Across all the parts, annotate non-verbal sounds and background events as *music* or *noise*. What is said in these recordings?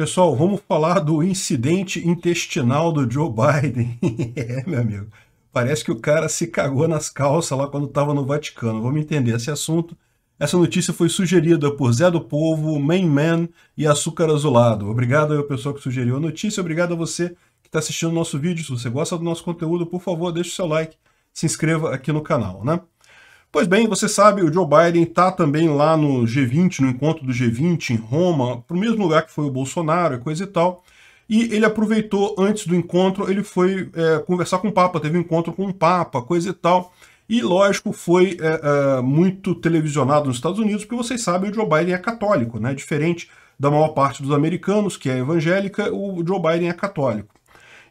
Pessoal, vamos falar do incidente intestinal do Joe Biden. *laughs* é, meu amigo. Parece que o cara se cagou nas calças lá quando estava no Vaticano. Vamos entender esse assunto. Essa notícia foi sugerida por Zé do Povo, Main Man e Açúcar Azulado. Obrigado ao pessoal que sugeriu a notícia. Obrigado a você que está assistindo o nosso vídeo. Se você gosta do nosso conteúdo, por favor, deixe o seu like. Se inscreva aqui no canal, né? Pois bem, você sabe, o Joe Biden está também lá no G20, no encontro do G20 em Roma, para o mesmo lugar que foi o Bolsonaro e coisa e tal. E ele aproveitou, antes do encontro, ele foi é, conversar com o Papa, teve um encontro com o Papa, coisa e tal. E, lógico, foi é, é, muito televisionado nos Estados Unidos, porque vocês sabem, o Joe Biden é católico, né? Diferente da maior parte dos americanos, que é evangélica, o Joe Biden é católico.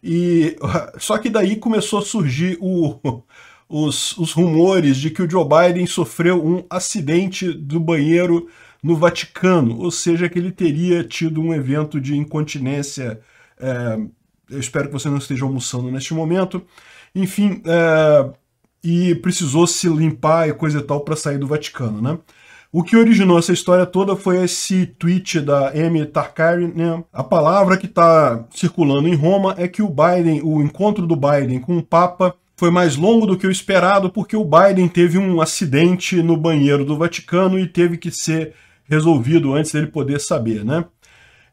E *laughs* só que daí começou a surgir o os, os rumores de que o Joe Biden sofreu um acidente do banheiro no Vaticano, ou seja, que ele teria tido um evento de incontinência. É, eu espero que você não esteja almoçando neste momento. Enfim, é, e precisou se limpar e coisa e tal para sair do Vaticano, né? O que originou essa história toda foi esse tweet da Amy Tarkarian. Né? A palavra que está circulando em Roma é que o Biden, o encontro do Biden com o Papa foi mais longo do que o esperado porque o Biden teve um acidente no banheiro do Vaticano e teve que ser resolvido antes dele poder saber, né?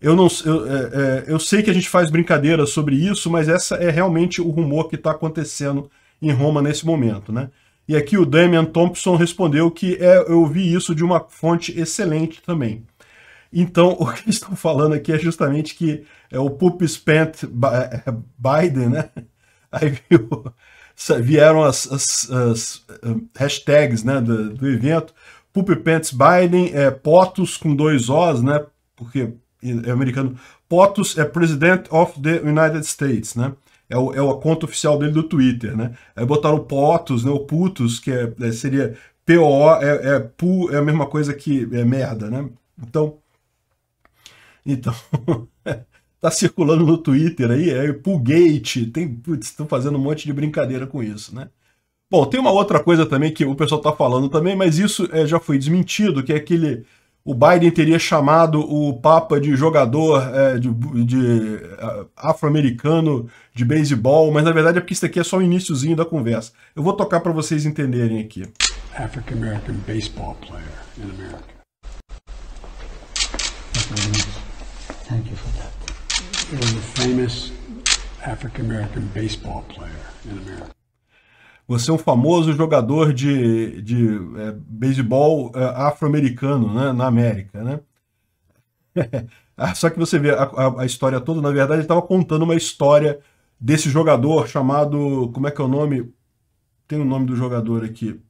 Eu, não, eu, é, é, eu sei que a gente faz brincadeira sobre isso, mas essa é realmente o rumor que está acontecendo em Roma nesse momento, né? E aqui o Damian Thompson respondeu que é, eu vi isso de uma fonte excelente também. Então, *laughs* o que estão falando aqui é justamente que é o Poop Spent é, Biden, né? *laughs* Aí viu, vieram as, as, as eh, hashtags né, do, do, evento. Poop Pants Biden, é, POTUS com dois Os, né? Porque é americano. POTUS é President of the United States, né? É, o, é a conta oficial dele do Twitter, né? Aí botaram o POTUS, né? O PUTUS, que é, é, seria PO, é, é PU, é a mesma coisa que é merda, né? Então. *laughs* Então tá circulando no Twitter aí, é Pulgate, tem, putz, estão fazendo um monte de brincadeira com isso, né? Bom, tem uma outra coisa também que o pessoal tá falando também, mas isso é, já foi desmentido, que é aquele o Biden teria chamado o Papa de jogador é, de, de afro-americano de beisebol, mas na verdade é porque isso aqui é só o iníciozinho da conversa. Eu vou tocar para vocês entenderem aqui. African American baseball player in America. Thank you for that. Você é um famoso jogador de, de é, beisebol é, afro-americano né, na América, né? *laughs* Ah, só que você vê a, a, a história toda, na verdade, ele estava contando uma história desse jogador chamado. Como é que é o nome? Tem o nome do jogador aqui.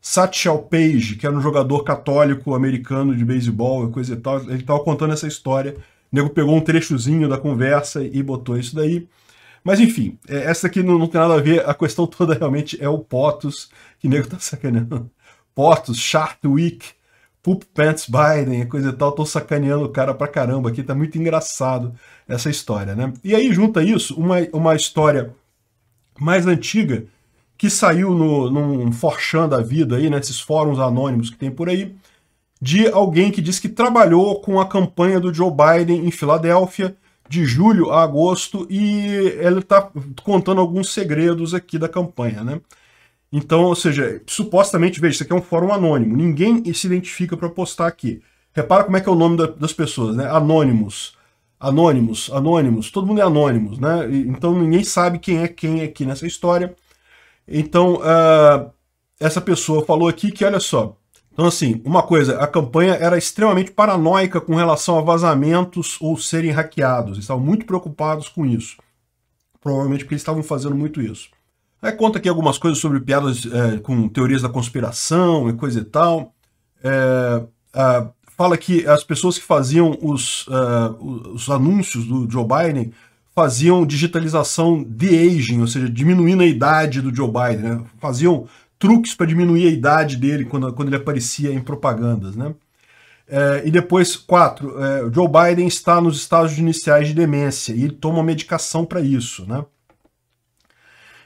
Satchel Paige, que era um jogador católico americano de beisebol e coisa e tal. Ele estava contando essa história nego pegou um trechozinho da conversa e botou isso daí. Mas enfim, é, essa aqui não, não, tem nada a ver, a questão *laughs* toda realmente é o POTUS, que nego tá sacaneando. POTUS, Chartwick, Poop Pants Biden, coisa e tal, tô sacaneando o cara pra caramba aqui, tá muito engraçado essa história, né? E aí junta isso uma, uma história mais antiga, que saiu no, num forchan da vida aí, nesses né, fóruns anônimos que tem por aí, de alguém que diz que trabalhou com a campanha do Joe Biden em Filadélfia de julho a agosto e ele está contando alguns segredos aqui da campanha, né? Então, ou seja, supostamente, veja, isso aqui é um fórum anônimo, ninguém se identifica para postar aqui. Repara como é que é o nome da, das pessoas, né? Anônimos, anônimos, anônimos, todo mundo é anônimos, né? Então ninguém sabe quem é quem aqui nessa história. Então, uh, essa pessoa falou aqui que, olha só, então, assim, uma coisa, a campanha era extremamente paranoica com relação a vazamentos ou serem hackeados. Eles estavam muito preocupados com isso. Provavelmente porque eles estavam fazendo muito isso. Aí conta aqui algumas coisas sobre piadas é, com teorias da conspiração e coisa e tal. É, a, fala que as pessoas que faziam os, uh, os anúncios do Joe Biden faziam digitalização de aging, ou seja, diminuindo a idade do Joe Biden, né? faziam truques para diminuir a idade dele quando, quando ele aparecia em propagandas, né? É, e depois, quatro, é, Joe Biden está nos estágios iniciais de demência e ele toma medicação para isso, né?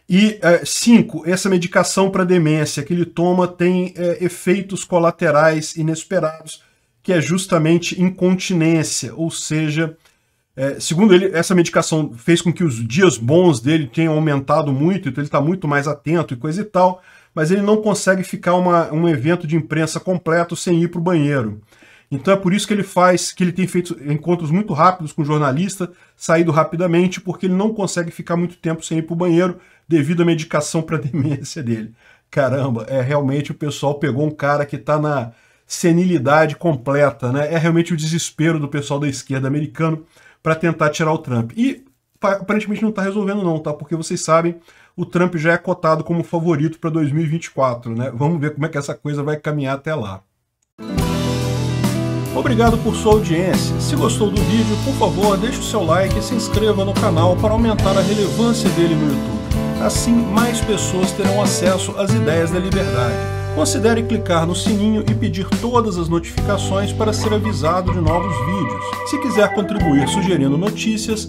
E é, cinco, essa medicação para demência que ele toma tem é, efeitos colaterais inesperados, que é justamente incontinência, ou seja, é, segundo ele, essa medicação fez com que os dias bons dele tenham aumentado muito, então ele está muito mais atento e coisa e tal mas ele não consegue ficar uma, um evento de imprensa completo sem ir para o banheiro. Então é por isso que ele faz, que ele tem feito encontros muito rápidos com jornalista, saído rapidamente, porque ele não consegue ficar muito tempo sem ir para o banheiro devido à medicação para *laughs* demência dele. Caramba, é realmente o pessoal pegou um cara que está na senilidade completa, né? É realmente o desespero do pessoal da esquerda americano para tentar tirar o Trump. E aparentemente não está resolvendo não, tá? Porque vocês sabem, o Trump já é cotado como favorito para 2024, né? Vamos ver como é que essa coisa vai caminhar até lá. Obrigado por sua audiência. Se gostou do vídeo, por favor, deixe o seu like e se inscreva no canal para aumentar a relevância dele no YouTube. Assim, mais pessoas terão acesso às ideias da liberdade. Considere clicar no sininho e pedir todas as notificações para ser avisado de novos vídeos. Se quiser contribuir sugerindo notícias,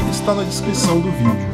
está na descrição do vídeo.